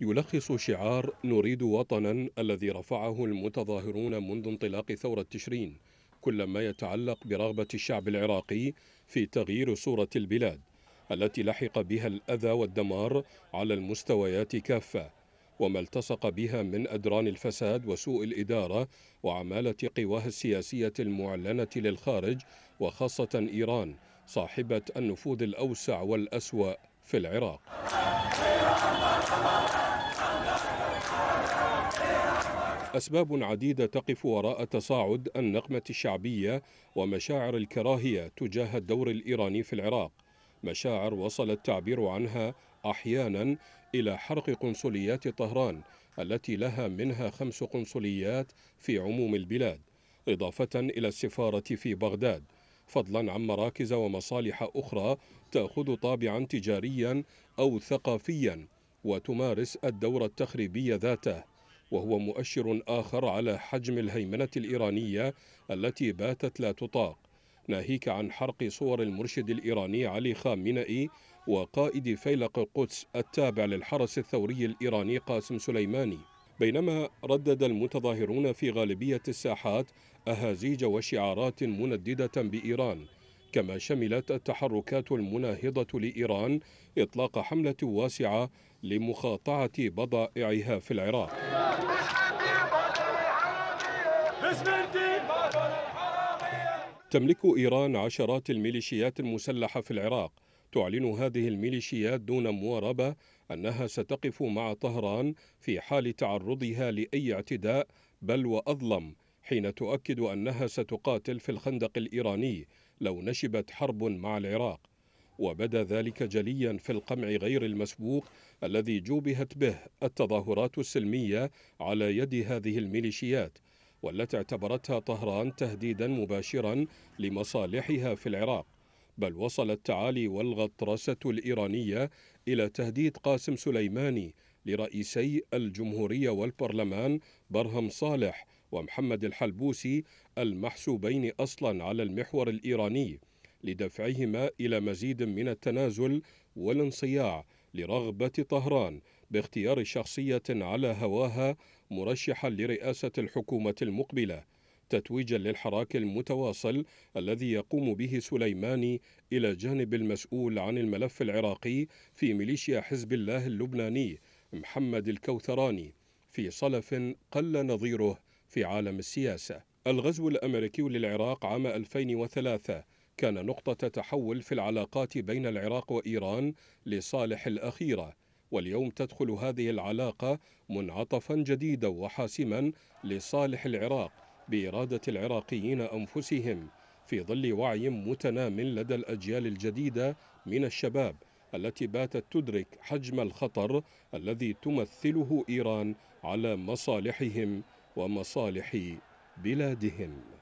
يلخص شعار نريد وطنا الذي رفعه المتظاهرون منذ انطلاق ثورة تشرين كل ما يتعلق برغبة الشعب العراقي في تغيير صورة البلاد التي لحق بها الأذى والدمار على المستويات كافة وما التصق بها من أدران الفساد وسوء الإدارة وعمالة قواها السياسية المعلنة للخارج وخاصة إيران صاحبة النفوذ الأوسع والأسوأ في العراق أسباب عديدة تقف وراء تصاعد النقمة الشعبية ومشاعر الكراهية تجاه الدور الإيراني في العراق مشاعر وصل التعبير عنها أحيانا إلى حرق قنصليات طهران التي لها منها خمس قنصليات في عموم البلاد إضافة إلى السفارة في بغداد فضلا عن مراكز ومصالح أخرى تأخذ طابعا تجاريا أو ثقافيا وتمارس الدور التخريبي ذاته وهو مؤشر آخر على حجم الهيمنة الإيرانية التي باتت لا تطاق ناهيك عن حرق صور المرشد الإيراني علي خامنئي وقائد فيلق القدس التابع للحرس الثوري الإيراني قاسم سليماني بينما ردد المتظاهرون في غالبية الساحات أهازيج وشعارات منددة بإيران كما شملت التحركات المناهضة لإيران إطلاق حملة واسعة لمقاطعة بضائعها في العراق تملك إيران عشرات الميليشيات المسلحة في العراق تعلن هذه الميليشيات دون مواربة أنها ستقف مع طهران في حال تعرضها لأي اعتداء بل وأظلم حين تؤكد أنها ستقاتل في الخندق الإيراني لو نشبت حرب مع العراق وبدا ذلك جليا في القمع غير المسبوق الذي جوبهت به التظاهرات السلمية على يد هذه الميليشيات والتي اعتبرتها طهران تهديدا مباشرا لمصالحها في العراق بل وصل التعالي والغطرسة الإيرانية إلى تهديد قاسم سليماني لرئيسي الجمهورية والبرلمان برهم صالح ومحمد الحلبوسي المحسوبين أصلا على المحور الإيراني لدفعهما إلى مزيد من التنازل والانصياع لرغبة طهران باختيار شخصية على هواها مرشحا لرئاسة الحكومة المقبلة تتويجا للحراك المتواصل الذي يقوم به سليماني إلى جانب المسؤول عن الملف العراقي في ميليشيا حزب الله اللبناني محمد الكوثراني في صلف قل نظيره في عالم السياسة الغزو الأمريكي للعراق عام 2003 كان نقطة تحول في العلاقات بين العراق وإيران لصالح الأخيرة واليوم تدخل هذه العلاقة منعطفا جديدا وحاسما لصالح العراق بإرادة العراقيين أنفسهم في ظل وعي متنام لدى الأجيال الجديدة من الشباب التي باتت تدرك حجم الخطر الذي تمثله إيران على مصالحهم ومصالح بلادهم